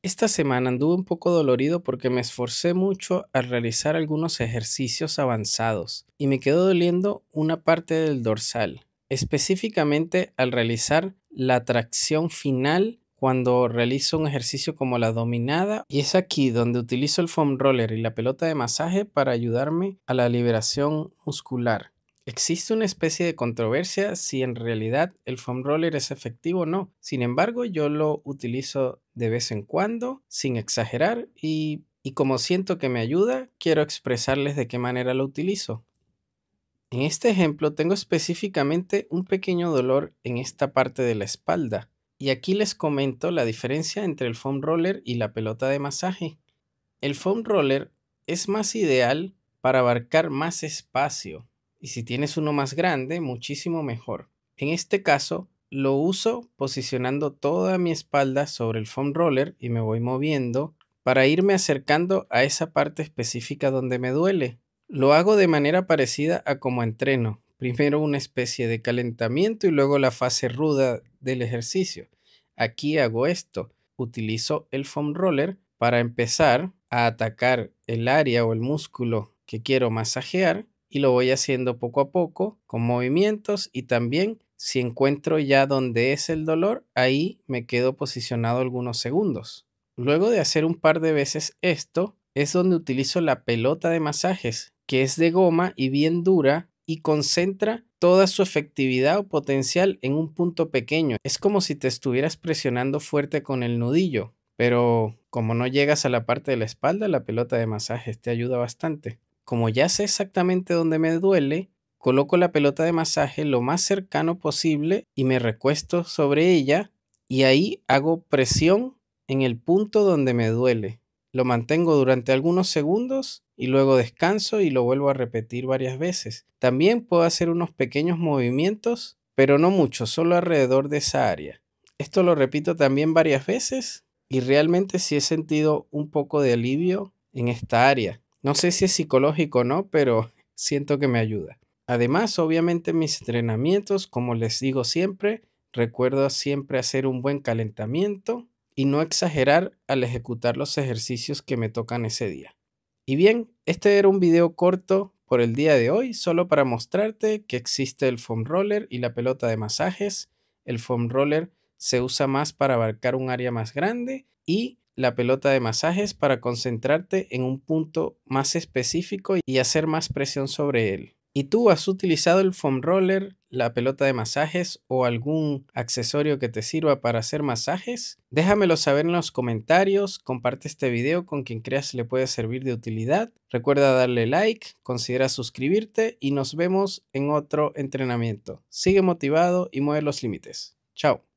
Esta semana anduve un poco dolorido porque me esforcé mucho al realizar algunos ejercicios avanzados y me quedó doliendo una parte del dorsal, específicamente al realizar la tracción final cuando realizo un ejercicio como la dominada y es aquí donde utilizo el foam roller y la pelota de masaje para ayudarme a la liberación muscular. Existe una especie de controversia si en realidad el foam roller es efectivo o no. Sin embargo, yo lo utilizo de vez en cuando, sin exagerar, y, como siento que me ayuda, quiero expresarles de qué manera lo utilizo. En este ejemplo tengo específicamente un pequeño dolor en esta parte de la espalda, y aquí les comento la diferencia entre el foam roller y la pelota de masaje. El foam roller es más ideal para abarcar más espacio, y si tienes uno más grande, muchísimo mejor. En este caso, lo uso posicionando toda mi espalda sobre el foam roller y me voy moviendo para irme acercando a esa parte específica donde me duele. Lo hago de manera parecida a como entreno. Primero una especie de calentamiento y luego la fase ruda del ejercicio. Aquí hago esto. Utilizo el foam roller para empezar a atacar el área o el músculo que quiero masajear y lo voy haciendo poco a poco con movimientos y también si encuentro ya donde es el dolor, ahí me quedo posicionado algunos segundos. Luego de hacer un par de veces esto, es donde utilizo la pelota de masajes, que es de goma y bien dura y concentra toda su efectividad o potencial en un punto pequeño. Es como si te estuvieras presionando fuerte con el nudillo, pero como no llegas a la parte de la espalda, la pelota de masajes te ayuda bastante. Como ya sé exactamente dónde me duele, coloco la pelota de masaje lo más cercano posible y me recuesto sobre ella y ahí hago presión en el punto donde me duele. Lo mantengo durante algunos segundos y luego descanso y lo vuelvo a repetir varias veces. También puedo hacer unos pequeños movimientos, pero no mucho, solo alrededor de esa área. Esto lo repito también varias veces y realmente sí he sentido un poco de alivio en esta área. No sé si es psicológico o no, pero siento que me ayuda. Además, obviamente mis entrenamientos, como les digo siempre, recuerdo siempre hacer un buen calentamiento y no exagerar al ejecutar los ejercicios que me tocan ese día. Y bien, este era un video corto por el día de hoy, solo para mostrarte que existe el foam roller y la pelota de masajes. El foam roller se usa más para abarcar un área más grande y la pelota de masajes para concentrarte en un punto más específico y hacer más presión sobre él. ¿Y tú has utilizado el foam roller, la pelota de masajes o algún accesorio que te sirva para hacer masajes? Déjamelo saber en los comentarios, comparte este video con quien creas le puede servir de utilidad, recuerda darle like, considera suscribirte y nos vemos en otro entrenamiento. Sigue motivado y mueve los límites. Chao.